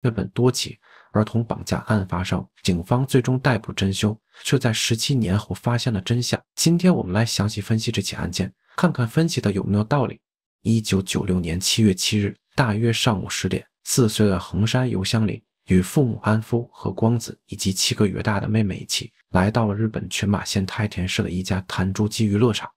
日本多起儿童绑架案发生，警方最终逮捕真凶，却在十七年后发现了真相。今天我们来详细分析这起案件，看看分析的有没有道理。一九九六年七月七日，大约上午十点，四岁的横山由香里与父母安夫和光子以及七个月大的妹妹一起来到了日本群马县太田市的一家弹珠机娱乐场。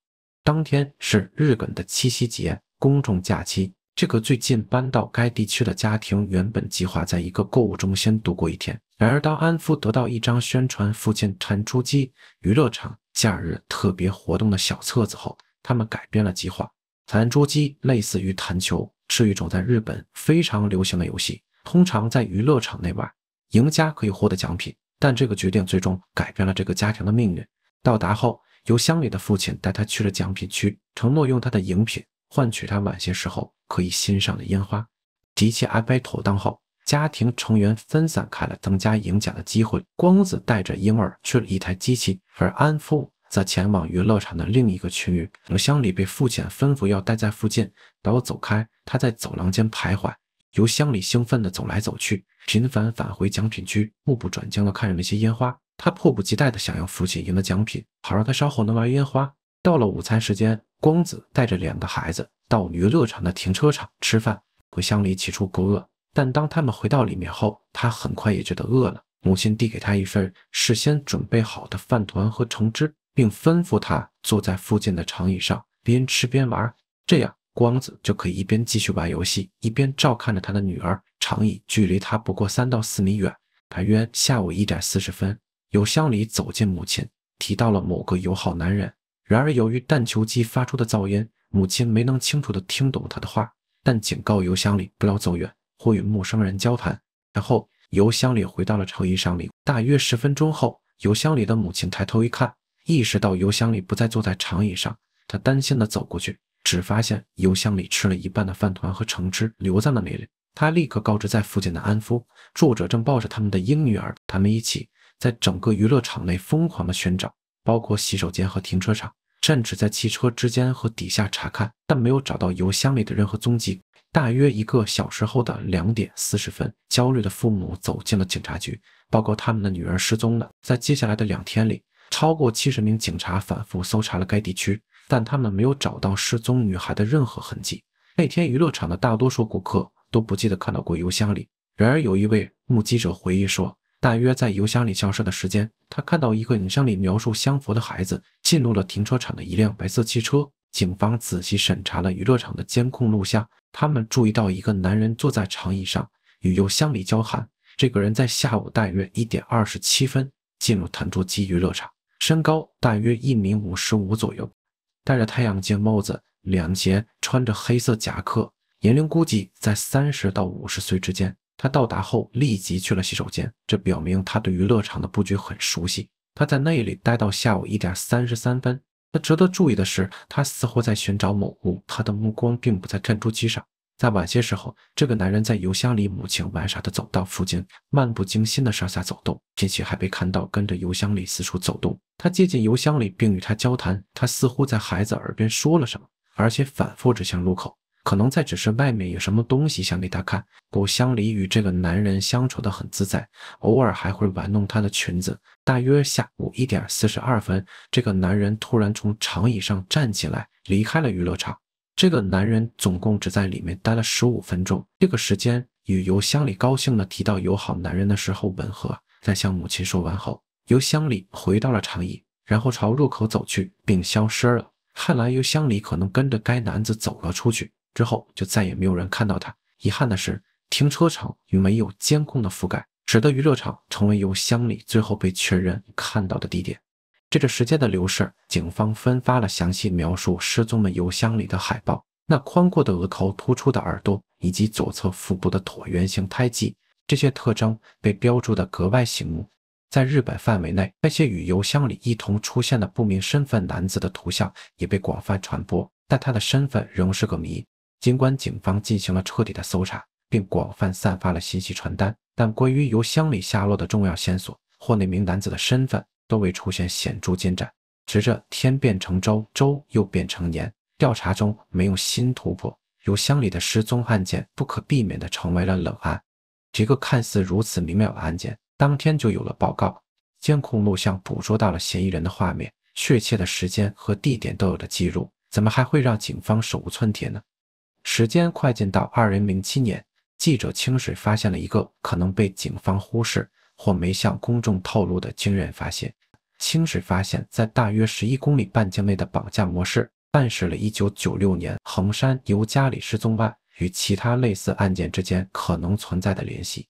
当天是日本的七夕节，公众假期。这个最近搬到该地区的家庭原本计划在一个购物中心度过一天，然而当安夫得到一张宣传附近弹珠机娱乐场假日特别活动的小册子后，他们改变了计划。弹珠机类似于弹球，是一种在日本非常流行的游戏，通常在娱乐场内外，赢家可以获得奖品。但这个决定最终改变了这个家庭的命运。到达后，由乡里的父亲带他去了奖品区，承诺用他的赢品。换取他晚些时候可以欣赏的烟花。一切安排妥当后，家庭成员分散开了，增加赢奖的机会。光子带着婴儿去了一台机器，而安父则前往娱乐场的另一个区域。油箱里被父亲吩咐要待在附近，不我走开。他在走廊间徘徊，油箱里兴奋地走来走去，频繁返回奖品区，目不转睛地看着那些烟花。他迫不及待地想要父亲赢的奖品，好让他稍后能玩烟花。到了午餐时间。光子带着两个孩子到娱乐场的停车场吃饭。和乡里起初不饿，但当他们回到里面后，他很快也觉得饿了。母亲递给他一份事先准备好的饭团和橙汁，并吩咐他坐在附近的长椅上，边吃边玩。这样，光子就可以一边继续玩游戏，一边照看着他的女儿。长椅距离他不过三到四米远。大约下午一点四十分，由乡里走进母亲，提到了某个友好男人。然而，由于弹球机发出的噪音，母亲没能清楚地听懂他的话，但警告邮箱里不要走远或与陌生人交谈。然后，邮箱里回到了长椅上里。大约十分钟后，邮箱里的母亲抬头一看，意识到邮箱里不再坐在长椅上。他担心地走过去，只发现邮箱里吃了一半的饭团和橙汁留在了那里。他立刻告知在附近的安夫，住者正抱着他们的婴女儿，他们一起在整个娱乐场内疯狂地寻找，包括洗手间和停车场。甚至在汽车之间和底下查看，但没有找到油箱里的任何踪迹。大约一个小时后的两点四十分，焦虑的父母走进了警察局，报告他们的女儿失踪了。在接下来的两天里，超过七十名警察反复搜查了该地区，但他们没有找到失踪女孩的任何痕迹。那天，娱乐场的大多数顾客都不记得看到过油箱里。然而，有一位目击者回忆说。大约在邮箱里消失的时间，他看到一个影像里描述相符的孩子进入了停车场的一辆白色汽车。警方仔细审查了娱乐场的监控录像，他们注意到一个男人坐在长椅上与邮箱里交谈。这个人在下午大约一点二十七分进入坦珠基娱乐场，身高大约一米五十五左右，戴着太阳镜帽子，两节穿着黑色夹克，年龄估计在三十到五十岁之间。他到达后立即去了洗手间，这表明他对娱乐场的布局很熟悉。他在那里待到下午一点三十三分。那值得注意的是，他似乎在寻找某物，他的目光并不在转珠机上。在晚些时候，这个男人在邮箱里，母亲玩耍的走到附近，漫不经心的上下走动，并且还被看到跟着邮箱里四处走动。他接近邮箱里并与他交谈，他似乎在孩子耳边说了什么，而且反复指向路口。可能在只是外面有什么东西想给他看。古香里与这个男人相处的很自在，偶尔还会玩弄他的裙子。大约下午一点四十二分，这个男人突然从长椅上站起来，离开了娱乐场。这个男人总共只在里面待了十五分钟，这个时间与邮箱里高兴的提到友好男人的时候吻合。在向母亲说完后，邮箱里回到了长椅，然后朝入口走去，并消失了。看来邮箱里可能跟着该男子走了出去。之后就再也没有人看到他。遗憾的是，停车场没有监控的覆盖，使得娱乐场成为邮箱里最后被确认看到的地点。随着时间的流逝，警方分发了详细描述失踪的邮箱里的海报：那宽阔的额头、突出的耳朵以及左侧腹部的椭圆形胎记，这些特征被标注的格外醒目。在日本范围内，那些与邮箱里一同出现的不明身份男子的图像也被广泛传播，但他的身份仍是个谜。尽管警方进行了彻底的搜查，并广泛散发了信息传单，但关于邮箱里下落的重要线索或那名男子的身份都未出现显著进展。直着天变成周，周又变成年，调查中没有新突破，邮箱里的失踪案件不可避免地成为了冷案。这个看似如此明了的案件，当天就有了报告，监控录像捕捉到了嫌疑人的画面，确切的时间和地点都有了记录，怎么还会让警方手无寸铁呢？时间快进到二零零七年，记者清水发现了一个可能被警方忽视或没向公众透露的惊人发现。清水发现，在大约十一公里半径内的绑架模式暗示了一九九六年横山由加里失踪案与其他类似案件之间可能存在的联系。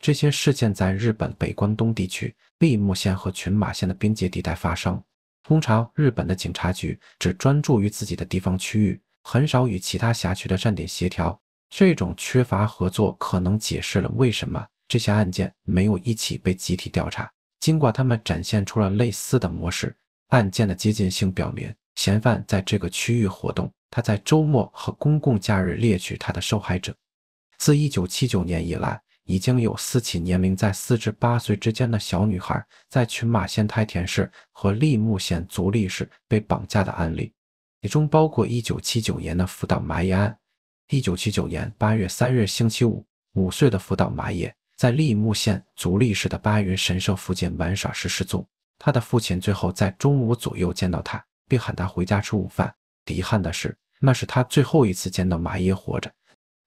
这些事件在日本北关东地区立木线和群马线的边界地带发生。通常，日本的警察局只专注于自己的地方区域。很少与其他辖区的站点协调，这种缺乏合作可能解释了为什么这些案件没有一起被集体调查。尽管他们展现出了类似的模式，案件的接近性表明嫌犯在这个区域活动。他在周末和公共假日猎取他的受害者。自1979年以来，已经有四起年龄在四至八岁之间的小女孩在群马县太田市和立木县足利市被绑架的案例。其中包括一九七九年的福岛麻耶案。一九七九年八月三日星期五，五岁的福岛麻耶在立木县足利市的八云神社附近玩耍时失踪。他的父亲最后在中午左右见到他，并喊他回家吃午饭。遗憾的是，那是他最后一次见到麻耶活着。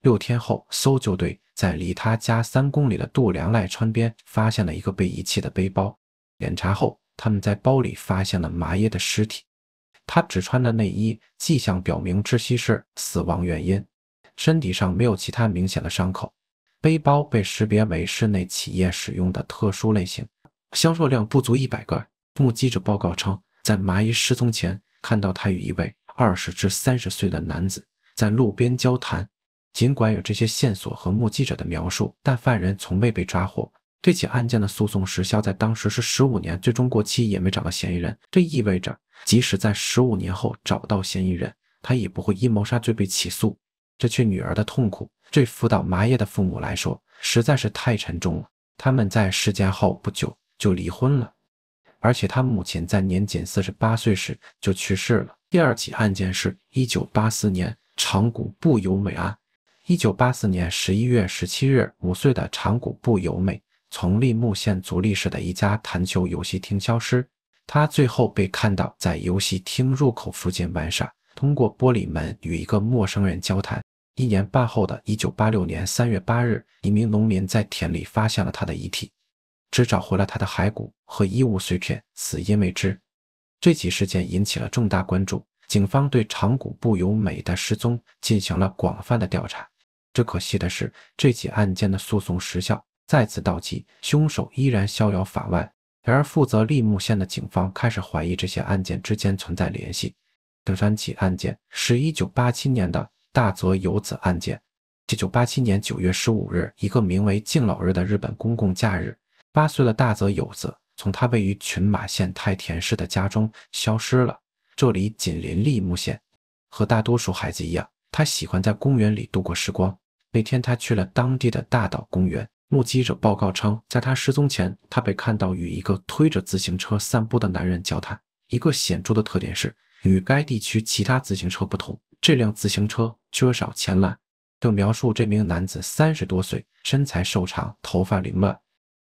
六天后，搜救队在离他家三公里的渡良濑川边发现了一个被遗弃的背包。检查后，他们在包里发现了麻耶的尸体。他只穿了内衣，迹象表明窒息是死亡原因，身体上没有其他明显的伤口。背包被识别为室内企业使用的特殊类型，销售量不足一百个。目击者报告称，在麻衣失踪前看到他与一位二十至三十岁的男子在路边交谈。尽管有这些线索和目击者的描述，但犯人从未被抓获。这起案件的诉讼时效在当时是十五年，最终过期也没找到嫌疑人。这意味着。即使在十五年后找到嫌疑人，他也不会因谋杀罪被起诉。这却女儿的痛苦，对辅导麻叶的父母来说实在是太沉重了。他们在事件后不久就离婚了，而且他母亲在年仅四十八岁时就去世了。第二起案件是一九八四年长谷部由美案。一九八四年十一月十七日，五岁的长谷部由美从立木县足利市的一家弹球游戏厅消失。他最后被看到在游戏厅入口附近玩耍，通过玻璃门与一个陌生人交谈。一年半后的一九八六年三月八日，一名农民在田里发现了他的遗体，只找回了他的骸骨和衣物碎片，死因未知。这起事件引起了重大关注，警方对长谷部由美的失踪进行了广泛的调查。只可惜的是，这起案件的诉讼时效再次到期，凶手依然逍遥法外。然而，负责立木县的警方开始怀疑这些案件之间存在联系。第三起案件是一九八七年的大泽有子案件。一九八七年九月十五日，一个名为敬老日的日本公共假日，八岁的大泽有子从他位于群马县太田市的家中消失了。这里紧邻立木县。和大多数孩子一样，他喜欢在公园里度过时光。那天，他去了当地的大岛公园。目击者报告称，在他失踪前，他被看到与一个推着自行车散步的男人交谈。一个显著的特点是，与该地区其他自行车不同，这辆自行车缺少前篮。就描述这名男子三十多岁，身材瘦长，头发凌乱。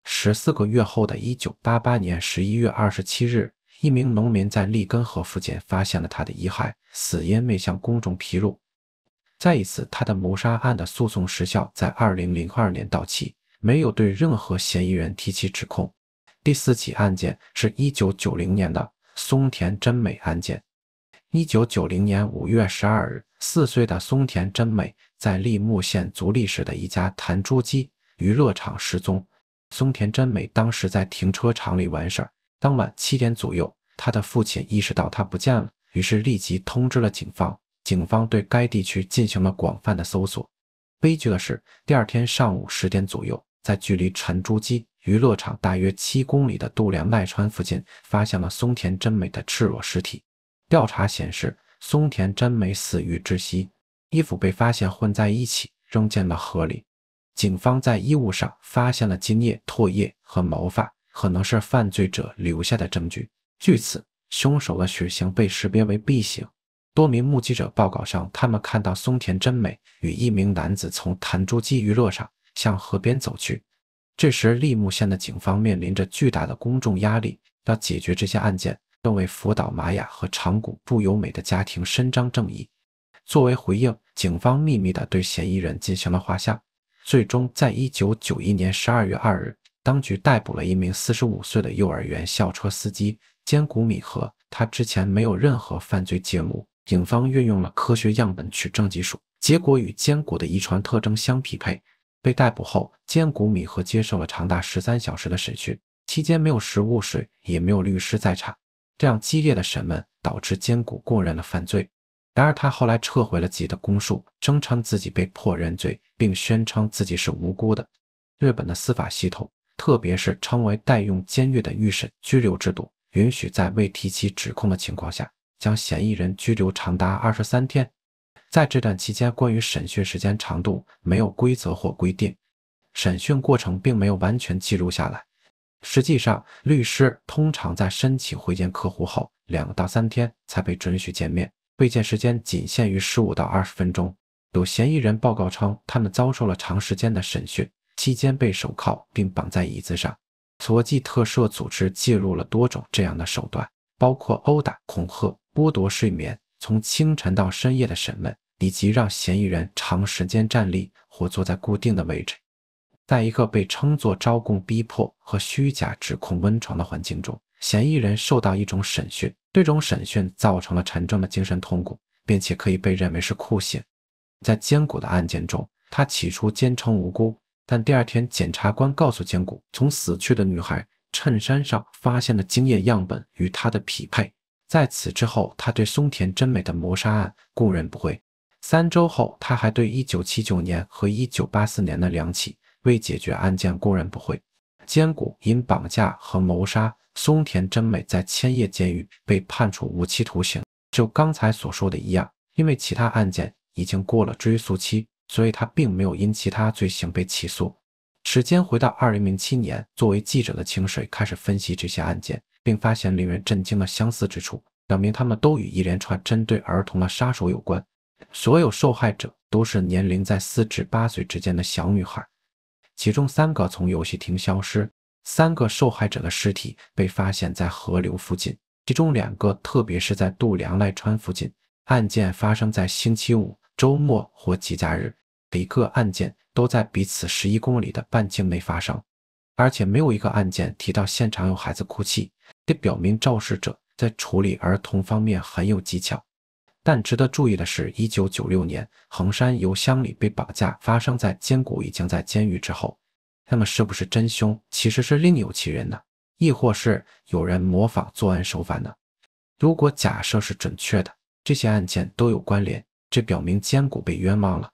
十四个月后的一九八八年十一月二十七日，一名农民在利根河附近发现了他的遗骸，死因未向公众披露。再一次，他的谋杀案的诉讼时效在二零零二年到期。没有对任何嫌疑人提起指控。第四起案件是一九九零年的松田真美案件。一九九零年五月十二日，四岁的松田真美在立木县足利市的一家弹珠机娱乐场失踪。松田真美当时在停车场里完事儿当晚七点左右，她的父亲意识到她不见了，于是立即通知了警方。警方对该地区进行了广泛的搜索。悲剧的是，第二天上午十点左右。在距离弹珠机娱乐场大约七公里的度量奈川附近，发现了松田真美的赤裸尸体。调查显示，松田真美死于窒息，衣服被发现混在一起扔进了河里。警方在衣物上发现了精液、唾液和毛发，可能是犯罪者留下的证据。据此，凶手的血型被识别为 B 型。多名目击者报告上，他们看到松田真美与一名男子从弹珠机娱乐场。向河边走去。这时，利木县的警方面临着巨大的公众压力，要解决这些案件，更为福岛玛雅和长谷不由美的家庭伸张正义。作为回应，警方秘密地对嫌疑人进行了画像。最终，在一九九一年十二月二日，当局逮捕了一名四十五岁的幼儿园校车司机兼谷米和。他之前没有任何犯罪记录。警方运用了科学样本取证技术，结果与坚果的遗传特征相匹配。被逮捕后，菅谷米和接受了长达十三小时的审讯，期间没有食物、水，也没有律师在场。这样激烈的审问导致菅谷供认了犯罪。然而，他后来撤回了自己的供述，声称自己被迫认罪，并宣称自己是无辜的。日本的司法系统，特别是称为“代用监狱”的预审拘留制度，允许在未提起指控的情况下，将嫌疑人拘留长达二十三天。在这段期间，关于审讯时间长度没有规则或规定，审讯过程并没有完全记录下来。实际上，律师通常在申请会见客户后两到三天才被准许见面，会见时间仅限于十五到二十分钟。有嫌疑人报告称，他们遭受了长时间的审讯，期间被手铐并绑在椅子上。索记特赦组织记录了多种这样的手段，包括殴打、恐吓、剥夺睡眠。从清晨到深夜的审问，以及让嫌疑人长时间站立或坐在固定的位置，在一个被称作“招供逼迫”和“虚假指控”温床的环境中，嫌疑人受到一种审讯。这种审讯造成了沉重的精神痛苦，并且可以被认为是酷刑。在坚果的案件中，他起初坚称无辜，但第二天检察官告诉坚果，从死去的女孩衬衫上发现了精液样本与他的匹配。在此之后，他对松田真美的谋杀案供认不讳。三周后，他还对1979年和1984年的两起未解决案件供认不讳。坚谷因绑架和谋杀松田真美，在千叶监狱被判处无期徒刑。就刚才所说的一样，因为其他案件已经过了追诉期，所以他并没有因其他罪行被起诉。时间回到2007年，作为记者的清水开始分析这些案件。并发现令人震惊的相似之处，表明他们都与一连串针对儿童的杀手有关。所有受害者都是年龄在四至八岁之间的小女孩，其中三个从游戏厅消失，三个受害者的尸体被发现在河流附近，其中两个，特别是在度良濑川附近。案件发生在星期五、周末或节假日，每个案件都在彼此十一公里的半径内发生，而且没有一个案件提到现场有孩子哭泣。这表明肇事者在处理儿童方面很有技巧，但值得注意的是，一九九六年横山邮箱里被绑架发生在坚谷已经在监狱之后。那么，是不是真凶其实是另有其人呢？亦或是有人模仿作案手法呢？如果假设是准确的，这些案件都有关联，这表明坚谷被冤枉了。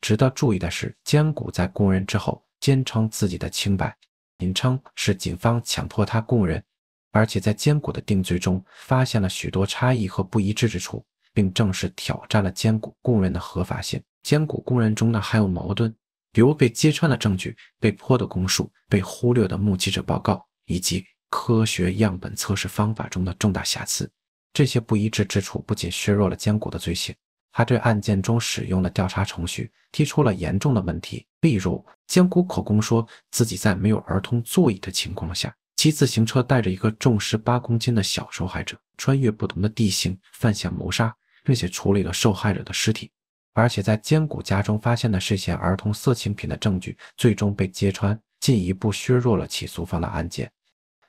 值得注意的是，坚谷在供认之后坚称自己的清白，并称是警方强迫他供认。而且在坚果的定罪中，发现了许多差异和不一致之处，并正式挑战了坚果供认的合法性。坚果供认中呢还有矛盾，比如被揭穿的证据、被泼的供述、被忽略的目击者报告，以及科学样本测试方法中的重大瑕疵。这些不一致之处不仅削弱了坚果的罪行，还对案件中使用的调查程序提出了严重的问题。例如，坚果口供说自己在没有儿童座椅的情况下。骑自行车带着一个重十八公斤的小受害者穿越不同的地形，犯下谋杀，并且处理了受害者的尸体。而且在坚谷家中发现的涉嫌儿童色情品的证据，最终被揭穿，进一步削弱了起诉方的案件。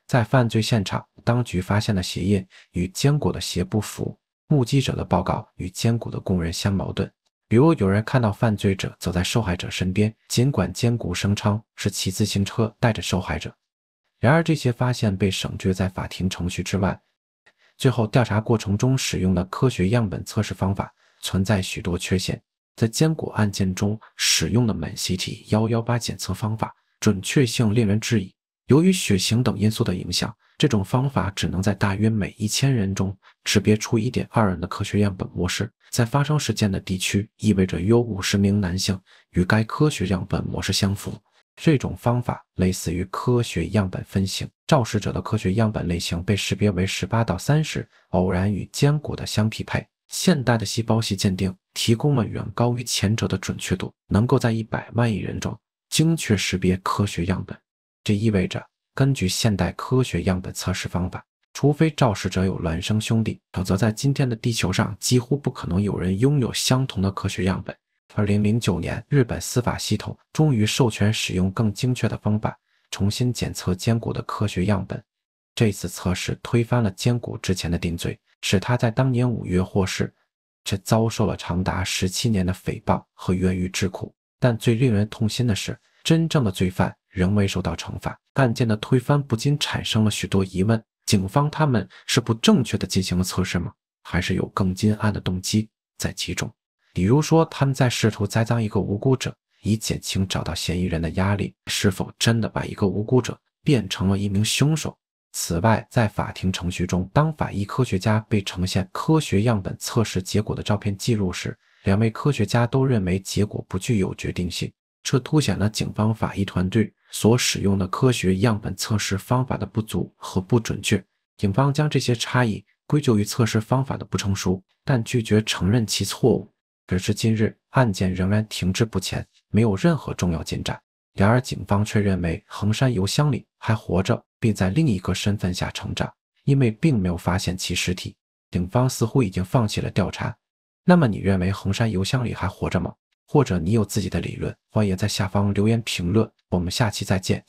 在犯罪现场，当局发现的鞋印与坚果的鞋不符，目击者的报告与坚果的供认相矛盾。比如有人看到犯罪者走在受害者身边，尽管坚果声称是骑自行车带着受害者。然而，这些发现被省略在法庭程序之外。最后，调查过程中使用的科学样本测试方法存在许多缺陷。在坚果案件中使用的满血体幺幺八检测方法准确性令人质疑。由于血型等因素的影响，这种方法只能在大约每一千人中识别出一点二人的科学样本模式。在发生事件的地区，意味着约五十名男性与该科学样本模式相符。这种方法类似于科学样本分型，肇事者的科学样本类型被识别为十八到三十，偶然与坚果的相匹配。现代的细胞系鉴定提供了远高于前者的准确度，能够在一百万亿人中精确识别科学样本。这意味着，根据现代科学样本测试方法，除非肇事者有孪生兄弟，否则在今天的地球上几乎不可能有人拥有相同的科学样本。二零零九年，日本司法系统终于授权使用更精确的方法重新检测坚果的科学样本。这次测试推翻了坚果之前的定罪，使他在当年五月获释，却遭受了长达十七年的诽谤和冤狱之苦。但最令人痛心的是，真正的罪犯仍未受到惩罚。案件的推翻不禁产生了许多疑问：警方他们是不正确的进行了测试吗？还是有更阴暗的动机在其中？比如说，他们在试图栽赃一个无辜者，以减轻找到嫌疑人的压力。是否真的把一个无辜者变成了一名凶手？此外，在法庭程序中，当法医科学家被呈现科学样本测试结果的照片记录时，两位科学家都认为结果不具有决定性。这凸显了警方法医团队所使用的科学样本测试方法的不足和不准确。警方将这些差异归咎于测试方法的不成熟，但拒绝承认其错误。直至今日，案件仍然停滞不前，没有任何重要进展。然而，警方却认为横山邮箱里还活着，并在另一个身份下成长，因为并没有发现其尸体。警方似乎已经放弃了调查。那么，你认为横山邮箱里还活着吗？或者你有自己的理论？欢迎在下方留言评论。我们下期再见。